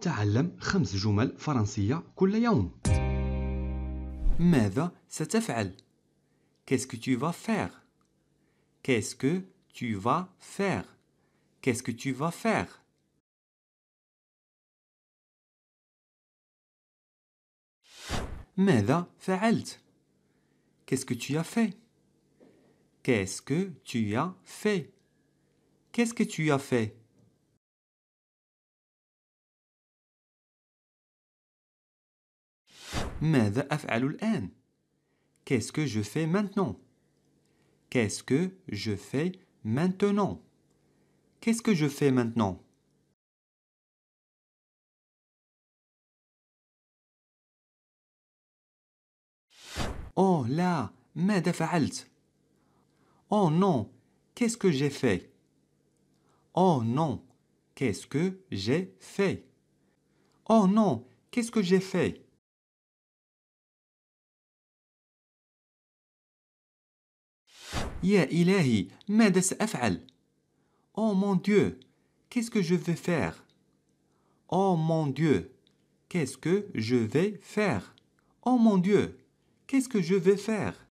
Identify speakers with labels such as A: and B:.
A: تعلم خمس جمل فرنسية كل يوم. ماذا quest Qu'est-ce que tu vas faire? Qu'est-ce que tu vas faire? Qu'est-ce que tu vas faire? ماذا فعلت؟ Qu'est-ce que tu as fait? Qu'est-ce que tu as fait? Qu'est-ce que tu as fait? Qu'est-ce que je fais maintenant Qu'est-ce que je fais maintenant Qu'est-ce que je fais maintenant Oh là, ماذا فعلت Oh non, qu'est-ce que j'ai fait Oh non, qu'est-ce que j'ai fait Oh non, qu'est-ce que j'ai fait Oh mon Dieu, qu'est-ce que je vais faire? Oh mon Dieu, qu'est-ce que je vais faire? Oh mon Dieu, qu'est-ce que je vais faire?